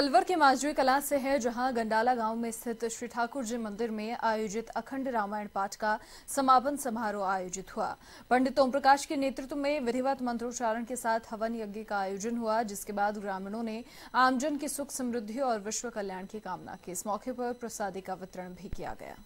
अलवर के माजरी कला से है जहां गंडाला गांव में स्थित श्री ठाकुर जी मंदिर में आयोजित अखंड रामायण पाठ का समापन समारोह आयोजित हुआ पंडित ओम प्रकाश के नेतृत्व में विधिवत मंत्रोच्चारण के साथ हवन यज्ञ का आयोजन हुआ जिसके बाद ग्रामीणों ने आमजन की सुख समृद्धि और विश्व कल्याण की कामना की इस मौके पर प्रसादी का वितरण भी किया गया